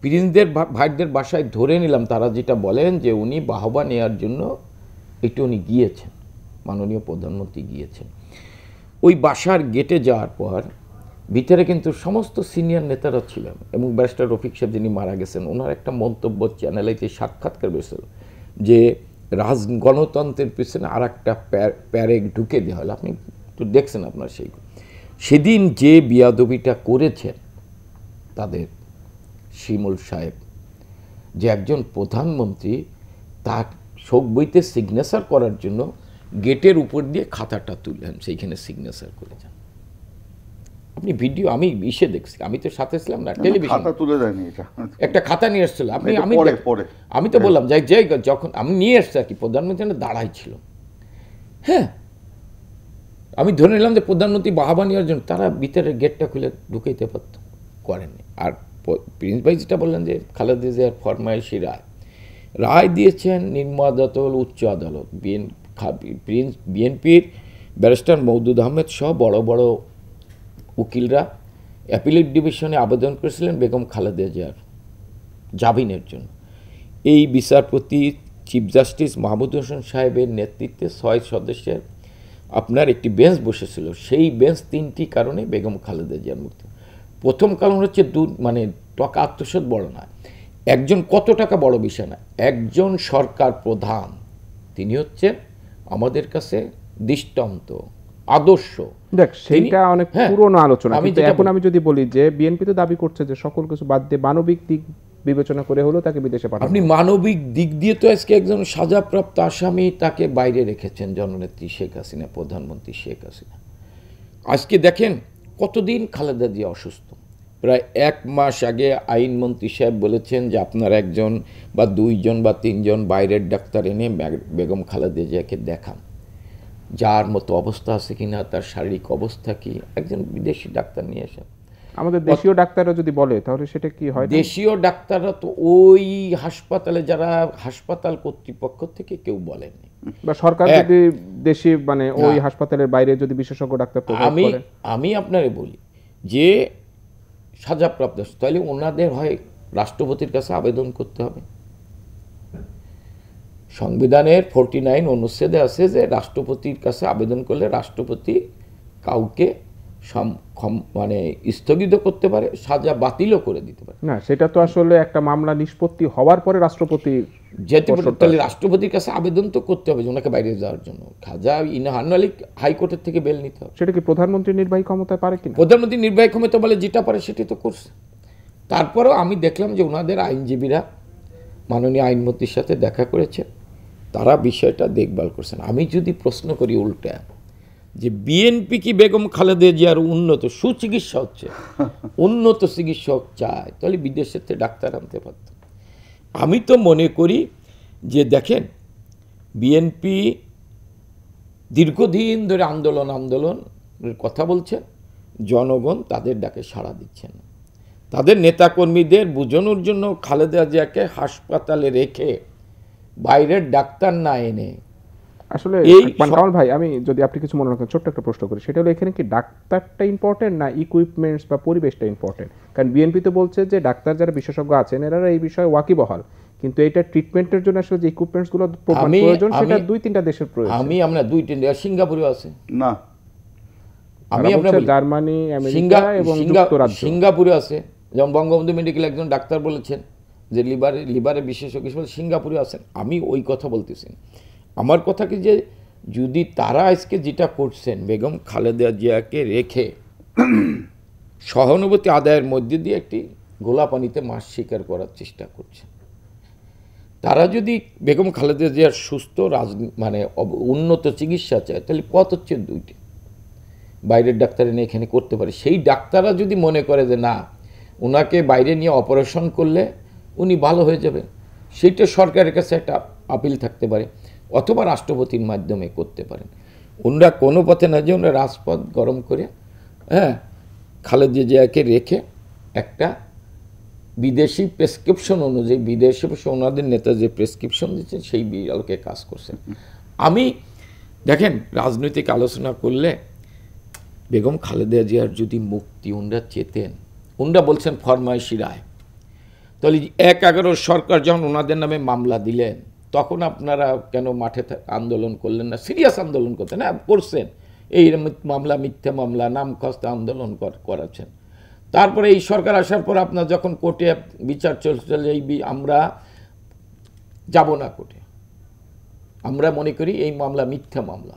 প্রিন্সদের ভাইদের বাসায় ধরে নিলাম তারা যেটা বলেন যে উনি বাহবা নেওয়ার জন্য এটি উনি গিয়েছেন মাননীয় প্রধানমন্ত্রী গিয়েছেন ওই বাসার গেটে যাওয়ার পর ভিতরে কিন্তু সমস্ত সিনিয়র নেতারা ছিলেন এবং ব্যারিস্টার রফিক সাহেব যিনি মারা গেছেন ওনার একটা মন্তব্য যে সাক্ষাৎকার বেছিল যে রাজ গণতন্ত্রের পিছনে আর একটা প্যারেক ঢুকে দেওয়া হলো আপনি একটু দেখছেন আপনার সেই সেদিন যে বিয়াদবিটা করেছেন তাদের শিমুল সাহেব যে একজন প্রধানমন্ত্রী তার শোক বইতে সিগনেচার করার জন্য গেটের উপর দিয়ে খাতাটা তুললেন সেইখানে সিগনেচার করেছেন আপনি ভিডিও আমি ইসে দেখছি আমি তো সাথে ছিলাম না টেলিভিশন খাতা তুলে দেয়নি এটা একটা খাতা নিয়ে এসেছিল আপনি আমি পরে আমি তো হ্যাঁ। বললাম যাই যাই যখন আমি নিয়ে এসছি আর কি প্রধানমন্ত্রী দাঁড়াই ছিল হ্যাঁ আমি ধরে নিলাম যে প্রধানমন্ত্রী বাহাবা নেওয়ার জন্য তারা ভিতরে গেটটা খুলে ঢুকাইতে পারত করেনি আর প্রিন্স ভাইজিটা বললেন যে খালেদা জিয়ার ফরমায়েশি রায় রায় দিয়েছেন নির্মাদাতল উচ্চ আদালত বিএন প্রিন্স বিএনপির ব্যারিস্টার মৌদুদ আহমেদ সহ বড় বড় উকিলরা অ্যাপিলেট ডিভিশনে আবেদন করেছিলেন বেগম খালেদা জিয়ার জামিনের জন্য এই বিচারপতি চিফ জাস্টিস মাহমুদ হোসেন সাহেবের নেতৃত্বে ছয় সদস্যের আপনার একটি বেঞ্চ বসেছিল সেই বেঞ্চ তিনটি কারণে বেগম খালেদা জিয়ার মুক্তি প্রথম কারণ হচ্ছে দু মানে টাকা আত্মসাত বড় না একজন কত টাকা বড় বিষয় না একজন সরকার প্রধান তিনি হচ্ছে আমাদের কাছে দৃষ্টান্ত আদর্শ দেখ সেইটা অনেক হ্যাঁ, পুরনো আলোচনা কিন্তু এখন আমি যদি বলি যে বিএনপি তো দাবি করছে যে সকল কিছু বাদ দিয়ে মানবিক দিক বিবেচনা করে হলো তাকে বিদেশে পাঠানো আপনি মানবিক দিক দিয়ে তো আজকে একজন সাজাপ্রাপ্ত আসামি তাকে বাইরে রেখেছেন জননেত্রী শেখ হাসিনা প্রধানমন্ত্রী শেখ হাসিনা আজকে দেখেন কতদিন খালেদা জিয়া অসুস্থ প্রায় এক মাস আগে আইনমন্ত্রী সাহেব বলেছেন যে আপনার একজন বা দুইজন বা তিনজন বাইরের ডাক্তার এনে বেগম খালেদা জিয়াকে দেখান যার মতো অবস্থা আছে কিনা তার শারীরিক অবস্থা কি একজন বিদেশি ডাক্তার নিয়ে আসেন আমাদের দেশীয় ডাক্তাররা যদি বলে তাহলে সেটা কি হয় দেশীয় ডাক্তাররা তো ওই হাসপাতালে যারা হাসপাতাল কর্তৃপক্ষ থেকে কেউ বলেনি বা সরকার যদি দেশি মানে ওই হাসপাতালের বাইরে যদি বিশেষজ্ঞ ডাক্তার আমি আমি আপনারে বলি যে সাজাপ্রাপ্ত তাহলে ওনাদের হয় রাষ্ট্রপতির কাছে আবেদন করতে হবে সংবিধানের ফোরটি নাইন অনুচ্ছেদে আছে যে রাষ্ট্রপতির কাছে আবেদন করলে রাষ্ট্রপতি কাউকে মানে স্থগিত করতে পারে সাজা বাতিলও করে দিতে পারে না সেটা তো আসলে একটা মামলা নিষ্পত্তি হওয়ার পরে রাষ্ট্রপতি যেতে তাহলে রাষ্ট্রপতির কাছে আবেদন তো করতে হবে ওনাকে বাইরে যাওয়ার জন্য খাজা ইন আলী হাইকোর্টের থেকে বেল নিতে হবে সেটা কি প্রধানমন্ত্রী নির্বাহী ক্ষমতায় পারে কি প্রধানমন্ত্রী নির্বাহী ক্ষমতা বলে যেটা পারে সেটি তো করছে তারপরেও আমি দেখলাম যে ওনাদের আইনজীবীরা মাননীয় আইনমন্ত্রীর সাথে দেখা করেছে তারা বিষয়টা দেখভাল করছেন আমি যদি প্রশ্ন করি উল্টা যে বিএনপি কি বেগম খালেদা জিয়ার উন্নত সুচিকিৎসা হচ্ছে উন্নত চিকিৎসক চায় তাহলে বিদেশের থেকে ডাক্তার আনতে পারত আমি তো মনে করি যে দেখেন বিএনপি দীর্ঘদিন ধরে আন্দোলন আন্দোলনের কথা বলছে জনগণ তাদের ডাকে সাড়া দিচ্ছে না তাদের নেতাকর্মীদের বোঝানোর জন্য খালেদা জিয়াকে হাসপাতালে রেখে বাইরের ডাক্তার না এনে আসলে কামাল ভাই আমি যদি আপনি কিছু মনে রাখেন ছোট্ট একটা প্রশ্ন করি সেটা হলো এখানে কি ডাক্তারটা ইম্পর্টেন্ট না ইকুইপমেন্টস বা পরিবেশটা ইম্পর্টেন্ট কারণ বিএনপি তো বলছে যে ডাক্তার যারা বিশেষজ্ঞ আছেন এনারা এই বিষয়ে ওয়াকিবহাল কিন্তু এটা ট্রিটমেন্টের জন্য আসলে যে ইকুইপমেন্টস গুলো প্রয়োজন সেটা দুই তিনটা দেশের প্রয়োজন আমি আমরা দুই তিনটা সিঙ্গাপুরে আছে না আমি আপনার জার্মানি আমেরিকা এবং যুক্তরাজ্য সিঙ্গাপুরে আছে যেমন বঙ্গবন্ধু মেডিকেল একজন ডাক্তার বলেছেন যে লিভারে লিভারে বিশেষজ্ঞ হিসেবে সিঙ্গাপুরে আছেন আমি ওই কথা বলতেছি আমার কথা কি যে যদি তারা আজকে যেটা করছেন বেগম খালেদা জিয়াকে রেখে সহানুভূতি আদায়ের মধ্যে দিয়ে একটি গোলাপানিতে মাছ শিকার করার চেষ্টা করছেন তারা যদি বেগম খালেদা জিয়ার সুস্থ রাজ মানে উন্নত চিকিৎসা চায় তাহলে পথ হচ্ছে দুইটি বাইরের ডাক্তার এনে এখানে করতে পারে সেই ডাক্তাররা যদি মনে করে যে না ওনাকে বাইরে নিয়ে অপারেশন করলে উনি ভালো হয়ে যাবেন সেইটা সরকারের কাছে একটা আপিল থাকতে পারে অথবা রাষ্ট্রপতির মাধ্যমে করতে পারেন ওনারা কোনো পথে না যে ওনারা রাজপথ গরম করে হ্যাঁ খালেদ জিয়াকে রেখে একটা বিদেশি প্রেসক্রিপশন অনুযায়ী বিদেশে ওনাদের নেতা যে প্রেসক্রিপশন দিচ্ছেন সেই বিড়ালকে কাজ করছেন আমি দেখেন রাজনৈতিক আলোচনা করলে বেগম খালেদা জিয়ার যদি মুক্তি ওনরা চেতেন ওনরা বলছেন ফরমাইশি রায় তাহলে এক এগারো সরকার যখন ওনাদের নামে মামলা দিলেন তখন আপনারা কেন মাঠে আন্দোলন করলেন না সিরিয়াস আন্দোলন করতেন হ্যাঁ করছেন এই মামলা মিথ্যে মামলা নাম খস্তা আন্দোলন করাচ্ছেন তারপরে এই সরকার আসার পর আপনার যখন কোর্টে বিচার চলছিল এই আমরা যাব না কোর্টে আমরা মনে করি এই মামলা মিথ্যা মামলা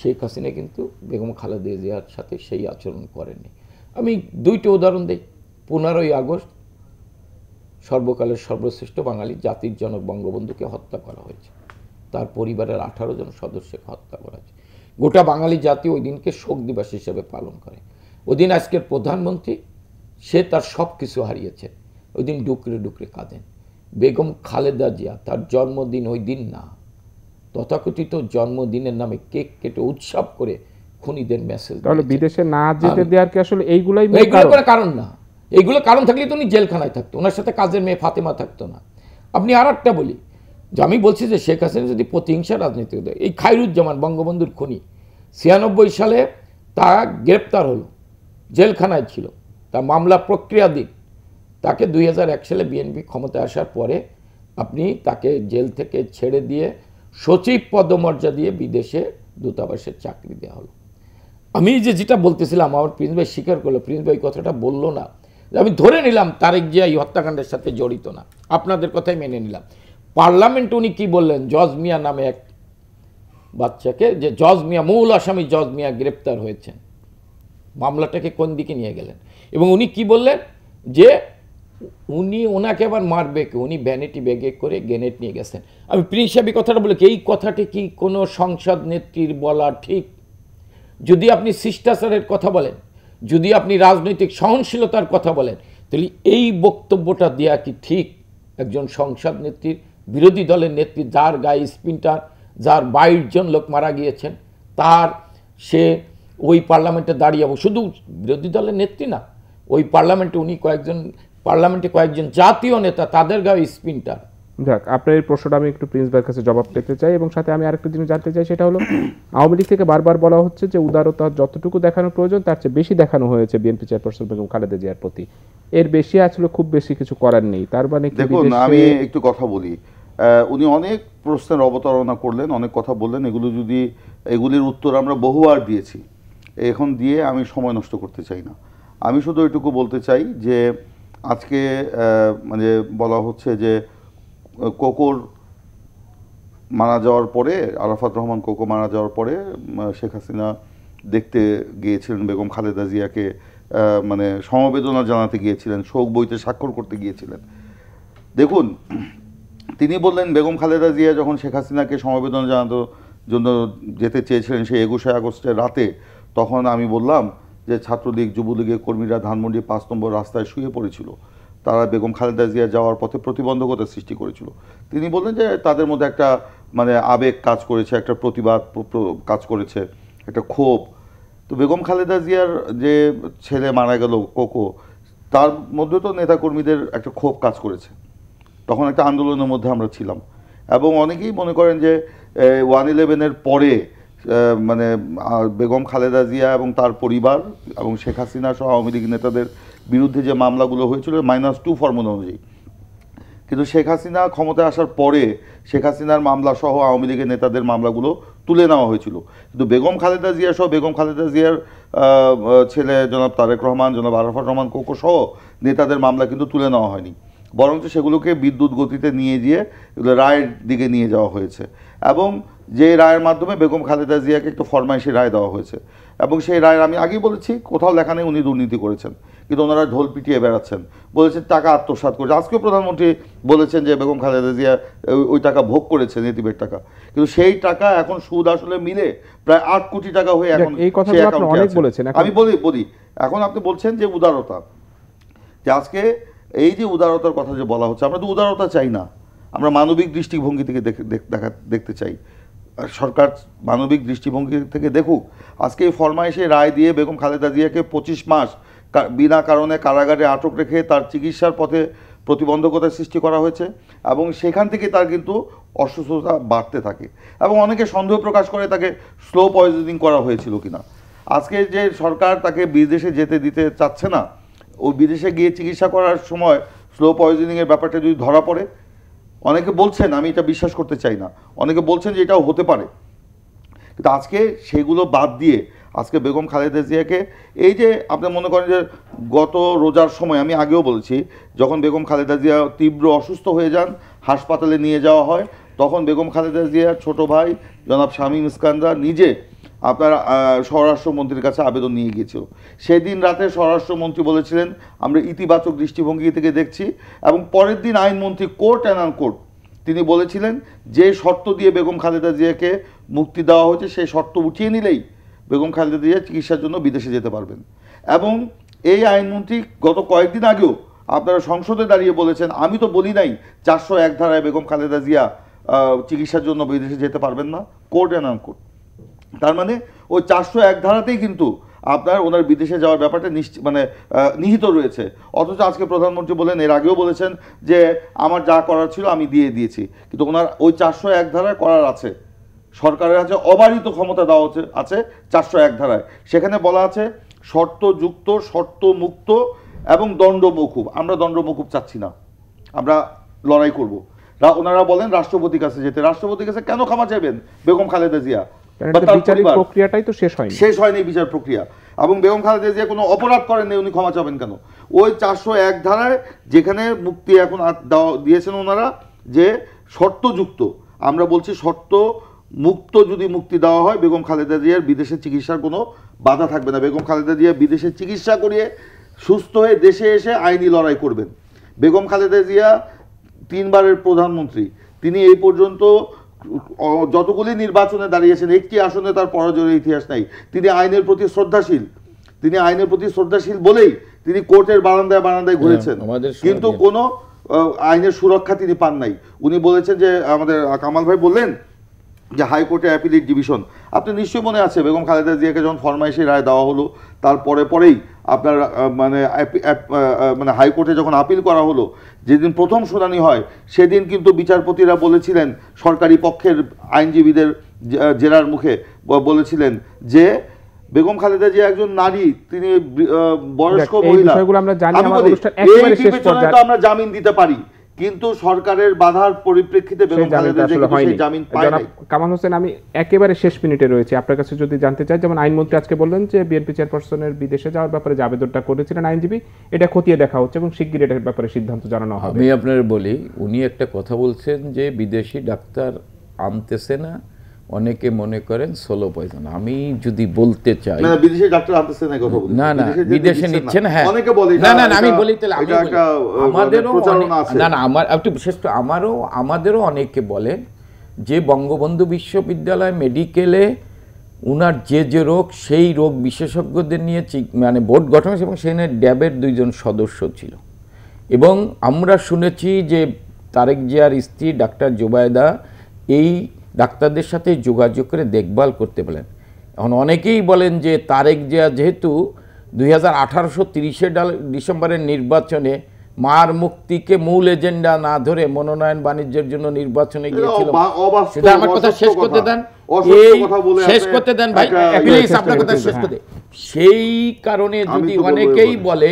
শেখ হাসিনা কিন্তু বেগম খালেদা জিয়ার সাথে সেই আচরণ করেনি আমি দুইটা উদাহরণ দিই পনেরোই আগস্ট সর্বকালের সর্বশ্রেষ্ঠ বাঙালি জাতির জনক বঙ্গবন্ধুকে হত্যা করা হয়েছে তার পরিবারের আঠারো জন সদস্যকে হত্যা করা হয়েছে গোটা বাঙালি জাতি ওই দিনকে শোক দিবস হিসেবে পালন করে ওই দিন আজকের প্রধানমন্ত্রী সে তার সব কিছু হারিয়েছে ওই দিন ডুকরে ডুকরে কাঁদেন বেগম খালেদা জিয়া তার জন্মদিন ওই দিন না তথাকথিত জন্মদিনের নামে কেক কেটে উৎসব করে খুনিদের মেসেজ তাহলে বিদেশে না যেতে দেওয়ার কি আসলে এইগুলাই এইগুলো করে কারণ না এইগুলো কারণ থাকলে তো উনি জেলখানায় থাকতো ওনার সাথে কাজের মেয়ে ফাতেমা থাকতো না আপনি আর একটা বলি যে আমি বলছি যে শেখ হাসিনা যদি প্রতিহিংসা রাজনীতি হতো এই খাইরুজ্জামান বঙ্গবন্ধুর খুনি ছিয়ানব্বই সালে তা গ্রেপ্তার হলো জেলখানায় ছিল তা মামলা প্রক্রিয়া দিন তাকে দুই সালে বিএনপি ক্ষমতায় আসার পরে আপনি তাকে জেল থেকে ছেড়ে দিয়ে সচিব পদমর্যাদা দিয়ে বিদেশে দূতাবাসের চাকরি দেওয়া হলো আমি যে যেটা বলতেছিলাম আমার প্রিন্স ভাই স্বীকার করলো প্রিন্স ভাই কথাটা বললো না আমি ধরে নিলাম তারেক জিয়া এই হত্যাকাণ্ডের সাথে জড়িত না আপনাদের কথাই মেনে নিলাম পার্লামেন্ট উনি কী বললেন জজ মিয়া নামে এক বাচ্চাকে যে জজ মিয়া মূল আসামি জজ মিয়া গ্রেপ্তার হয়েছেন মামলাটাকে কোন দিকে নিয়ে গেলেন এবং উনি কি বললেন যে উনি ওনাকে আবার মারবে কে উনি ভ্যানিটি ব্যাগে করে গেনেট নিয়ে গেছেন আমি প্রিন্স কথাটা বলি এই কথাটি কি কোনো সংসদ নেত্রীর বলা ঠিক যদি আপনি শিষ্টাচারের কথা বলেন যদি আপনি রাজনৈতিক সহনশীলতার কথা বলেন তাহলে এই বক্তব্যটা দেওয়া কি ঠিক একজন সংসদ নেত্রীর বিরোধী দলের নেত্রী যার গায়ে স্পিনটার যার বাইশ জন লোক মারা গিয়েছেন তার সে ওই পার্লামেন্টে দাঁড়িয়ে শুধু বিরোধী দলের নেত্রী না ওই পার্লামেন্টে উনি কয়েকজন পার্লামেন্টে কয়েকজন জাতীয় নেতা তাদের গায়ে স্পিনটা দেখ আপনার এই প্রশ্নটা আমি একটু প্রিন্স কাছে জবাব পেতে চাই এবং সাথে আমি আরেকটা জিনিস জানতে চাই সেটা হলো আওয়ামী লীগ থেকে বারবার বলা হচ্ছে যে উদারতা যতটুকু দেখানো প্রয়োজন তার চেয়ে বেশি দেখানো হয়েছে বিএনপি চেয়ারপারসন বেগম খালেদা জিয়ার প্রতি এর বেশি আসলে খুব বেশি কিছু করার নেই তার মানে দেখুন আমি একটু কথা বলি উনি অনেক প্রশ্নের অবতারণা করলেন অনেক কথা বললেন এগুলো যদি এগুলির উত্তর আমরা বহুবার দিয়েছি এখন দিয়ে আমি সময় নষ্ট করতে চাই না আমি শুধু এটুকু বলতে চাই যে আজকে মানে বলা হচ্ছে যে কোকোর মারা যাওয়ার পরে আরাফাত রহমান কোকো মারা যাওয়ার পরে শেখ হাসিনা দেখতে গিয়েছিলেন বেগম খালেদা জিয়াকে মানে সমবেদনা জানাতে গিয়েছিলেন শোক বইতে স্বাক্ষর করতে গিয়েছিলেন দেখুন তিনি বললেন বেগম খালেদা জিয়া যখন শেখ হাসিনাকে সমবেদনা জানানোর জন্য যেতে চেয়েছিলেন সেই একুশে আগস্টের রাতে তখন আমি বললাম যে ছাত্রলীগ যুবলীগের কর্মীরা ধানমন্ডি পাঁচ নম্বর রাস্তায় শুয়ে পড়েছিল তারা বেগম খালেদা জিয়া যাওয়ার পথে প্রতিবন্ধকতা সৃষ্টি করেছিল তিনি বললেন যে তাদের মধ্যে একটা মানে আবেগ কাজ করেছে একটা প্রতিবাদ কাজ করেছে একটা ক্ষোভ তো বেগম খালেদা জিয়ার যে ছেলে মারা গেল কোকো তার মধ্যে তো নেতাকর্মীদের একটা ক্ষোভ কাজ করেছে তখন একটা আন্দোলনের মধ্যে আমরা ছিলাম এবং অনেকেই মনে করেন যে ওয়ান ইলেভেনের পরে মানে বেগম খালেদা জিয়া এবং তার পরিবার এবং শেখ হাসিনা সহ আওয়ামী লীগ নেতাদের বিরুদ্ধে যে মামলাগুলো হয়েছিল মাইনাস টু ফর্মুলা অনুযায়ী কিন্তু শেখ হাসিনা ক্ষমতায় আসার পরে শেখ হাসিনার মামলা সহ আওয়ামী লীগের নেতাদের মামলাগুলো তুলে নেওয়া হয়েছিল কিন্তু বেগম খালেদা জিয়া সহ বেগম খালেদা জিয়ার ছেলে জনাব তারেক রহমান জনাব আরফার রহমান কোকো সহ নেতাদের মামলা কিন্তু তুলে নেওয়া হয়নি বরঞ্চ সেগুলোকে বিদ্যুৎ গতিতে নিয়ে গিয়ে রায়ের দিকে নিয়ে যাওয়া হয়েছে এবং যে রায়ের মাধ্যমে বেগম খালেদা জিয়াকে একটু ফরমাইশি রায় দেওয়া হয়েছে এবং সেই রায়ের আমি আগেই বলেছি কোথাও লেখা নেই উনি দুর্নীতি করেছেন কিন্তু ওনারা ঢোল পিটিয়ে বেড়াচ্ছেন বলেছেন টাকা আত্মসাত করেছে আজকেও প্রধানমন্ত্রী বলেছেন যে বেগম খালেদা জিয়া ওই টাকা ভোগ করেছেন এটিমের টাকা কিন্তু সেই টাকা এখন সুদ আসলে মিলে প্রায় আট কোটি টাকা হয়ে এখন আমি বলি বলি এখন আপনি বলছেন যে উদারতা যে আজকে এই যে উদারতার কথা যে বলা হচ্ছে আমরা তো উদারতা চাই না আমরা মানবিক দৃষ্টিভঙ্গি থেকে দেখা দেখতে চাই সরকার মানবিক দৃষ্টিভঙ্গি থেকে দেখুক আজকে এই ফরমাইশে রায় দিয়ে বেগম খালেদা জিয়াকে পঁচিশ মাস বিনা কারণে কারাগারে আটক রেখে তার চিকিৎসার পথে প্রতিবন্ধকতা সৃষ্টি করা হয়েছে এবং সেখান থেকে তার কিন্তু অসুস্থতা বাড়তে থাকে এবং অনেকে সন্দেহ প্রকাশ করে তাকে স্লো পয়জনিং করা হয়েছিল কিনা আজকে যে সরকার তাকে বিদেশে যেতে দিতে চাচ্ছে না ও বিদেশে গিয়ে চিকিৎসা করার সময় স্লো পয়জনিংয়ের ব্যাপারটা যদি ধরা পড়ে অনেকে বলছেন আমি এটা বিশ্বাস করতে চাই না অনেকে বলছেন যে এটাও হতে পারে কিন্তু আজকে সেগুলো বাদ দিয়ে আজকে বেগম খালেদা জিয়াকে এই যে আপনি মনে করেন যে গত রোজার সময় আমি আগেও বলেছি যখন বেগম খালেদা জিয়া তীব্র অসুস্থ হয়ে যান হাসপাতালে নিয়ে যাওয়া হয় তখন বেগম খালেদা জিয়ার ছোট ভাই জনাব শামীম ইস্কান্দা নিজে আপনার স্বরাষ্ট্রমন্ত্রীর কাছে আবেদন নিয়ে গিয়েছিল সেদিন রাতে স্বরাষ্ট্রমন্ত্রী বলেছিলেন আমরা ইতিবাচক দৃষ্টিভঙ্গি থেকে দেখছি এবং পরের দিন আইনমন্ত্রী কোর্ট অ্যান্ড কোর্ট তিনি বলেছিলেন যে শর্ত দিয়ে বেগম খালেদা জিয়াকে মুক্তি দেওয়া হয়েছে সেই শর্ত উঠিয়ে নিলেই বেগম খালেদা জিয়া চিকিৎসার জন্য বিদেশে যেতে পারবেন এবং এই আইনমন্ত্রী গত কয়েকদিন আগেও আপনারা সংসদে দাঁড়িয়ে বলেছেন আমি তো বলি নাই চারশো এক ধারায় বেগম খালেদা জিয়া চিকিৎসার জন্য বিদেশে যেতে পারবেন না কোর্ট অ্যান্ড কোর্ট তার মানে ও চারশো এক ধারাতেই কিন্তু আপনার ওনার বিদেশে যাওয়ার ব্যাপারটা নিশ্চিত মানে নিহিত রয়েছে অথচ আজকে প্রধানমন্ত্রী বলেন এর আগেও বলেছেন যে আমার যা করার ছিল আমি দিয়ে দিয়েছি কিন্তু ওনার ওই চারশো এক ধারায় করার আছে সরকারের আছে অবাধিত ক্ষমতা দেওয়া হচ্ছে আছে চারশো এক ধারায় সেখানে বলা আছে শর্তযুক্ত মুক্ত এবং দণ্ড মকুব আমরা দণ্ড চাচ্ছি না আমরা লড়াই করব ওনারা বলেন রাষ্ট্রপতির কাছে যেতে রাষ্ট্রপতির কাছে কেন ক্ষমা চাইবেন বেগম খালেদা জিয়া বিচারিক প্রক্রিয়াটাই তো শেষ হয়নি শেষ হয়নি বিচার প্রক্রিয়া এবং বেগম খালেদা যে কোনো অপরাধ উনি ক্ষমা চাবেন কেন ওই চারশো এক ধারায় যেখানে মুক্তি এখন দিয়েছেন ওনারা যে শর্তযুক্ত আমরা বলছি শর্ত মুক্ত যদি মুক্তি দেওয়া হয় বেগম খালেদা জিয়ার বিদেশে চিকিৎসার কোনো বাধা থাকবে না বেগম খালেদা জিয়া বিদেশে চিকিৎসা করিয়ে সুস্থ হয়ে দেশে এসে আইনি লড়াই করবেন বেগম খালেদা জিয়া তিনবারের প্রধানমন্ত্রী তিনি এই পর্যন্ত যতগুলি নির্বাচনে দাঁড়িয়েছেন একটি আসনে তার পরাজয়ের ইতিহাস নাই তিনি আইনের প্রতি শ্রদ্ধাশীল তিনি আইনের প্রতি শ্রদ্ধাশীল বলেই তিনি কোর্টের বারান্দায় বারান্দায় ঘুরেছেন হ্যাঁ, কিন্তু কোনো আইনের সুরক্ষা তিনি পান নাই উনি বলেছেন যে আমাদের কামাল ভাই বললেন যে হাইকোর্টে অ্যাপিলেট ডিভিশন আপনি নিশ্চয়ই মনে আছে বেগম খালেদা জিয়াকে যখন ফরমাইশি রায় দেওয়া হলো তারপরে পরেই আপনার মানে মানে হাইকোর্টে যখন আপিল করা হলো যেদিন প্রথম শুনানি হয় সেদিন কিন্তু বিচারপতিরা বলেছিলেন সরকারি পক্ষের আইনজীবীদের জেরার মুখে বলেছিলেন যে বেগম খালেদা জিয়া একজন নারী তিনি বয়স্ক মহিলা আমরা জামিন দিতে পারি কিন্তু সরকারের বাধার পরিপ্রেক্ষিতে কামাল হোসেন আমি একেবারে শেষ মিনিটে রয়েছে আপনার কাছে যদি জানতে চাই যেমন আইনমন্ত্রী আজকে বললেন যে বিএনপি চেয়ারপারসনের বিদেশে যাওয়ার ব্যাপারে যে আবেদনটা করেছিলেন আইনজীবী এটা খতিয়ে দেখা হচ্ছে এবং শিগগির এটার ব্যাপারে সিদ্ধান্ত জানানো হবে আমি আপনার বলি উনি একটা কথা বলছেন যে বিদেশি ডাক্তার আনতেছে না অনেকে মনে করেন সোলো পয়জন আমি যদি বলতে চাই না বিদেশে না বিদেশে নিচ্ছেন হ্যাঁ না না আমি বলি মানে না না আমার একটু বিশেষ আমারও আমাদেরও অনেকে বলেন যে বঙ্গবন্ধু বিশ্ববিদ্যালয় মেডিকেলে উনার যে যে রোগ সেই রোগ বিশেষজ্ঞদের নিয়ে মানে বোর্ড গঠন এবং সেখানে ড্যাবের দুইজন সদস্য ছিল এবং আমরা শুনেছি যে তারেক জিয়ার স্ত্রী ডাক্তার জোবায়দা এই ডাক্তারদের সাথে যোগাযোগ করে দেখভাল করতে বলেন এখন অনেকেই বলেন যে তারেক জিয়া যেহেতু দুই হাজার আঠারোশো তিরিশে ডিসেম্বরের নির্বাচনে মার মুক্তিকে মূল এজেন্ডা না ধরে মনোনয়ন বাণিজ্যের জন্য নির্বাচনে গিয়েছিল সেটা কথা শেষ করতে দেন শেষ করতে দেন ভাই আপনার কথা শেষ হ্যাঁ। সেই কারণে যদি অনেকেই বলে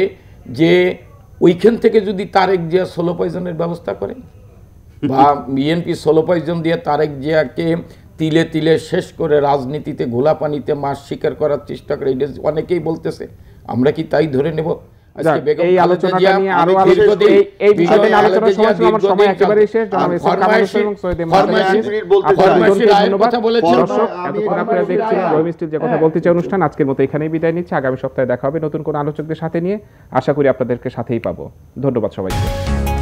যে ওইখান থেকে যদি তারেক জিয়া ষোলো পয়জনের ব্যবস্থা করেন বা বিএনপি ষোলো পাঁচজন দিয়ে তারেক জিয়াকে তিলে তিলে শেষ করে রাজনীতিতে ঘোলা পানিতে মাছ শিকার করার চেষ্টা করে এটা অনেকেই বলতেছে আমরা কি তাই ধরে নেব হ্যাঁ। অনুষ্ঠান আজকের মতো এখানেই বিদায় নিচ্ছে আগামী সপ্তাহে দেখা হবে নতুন কোন আলোচকদের সাথে নিয়ে আশা করি আপনাদেরকে সাথেই পাবো ধন্যবাদ সবাইকে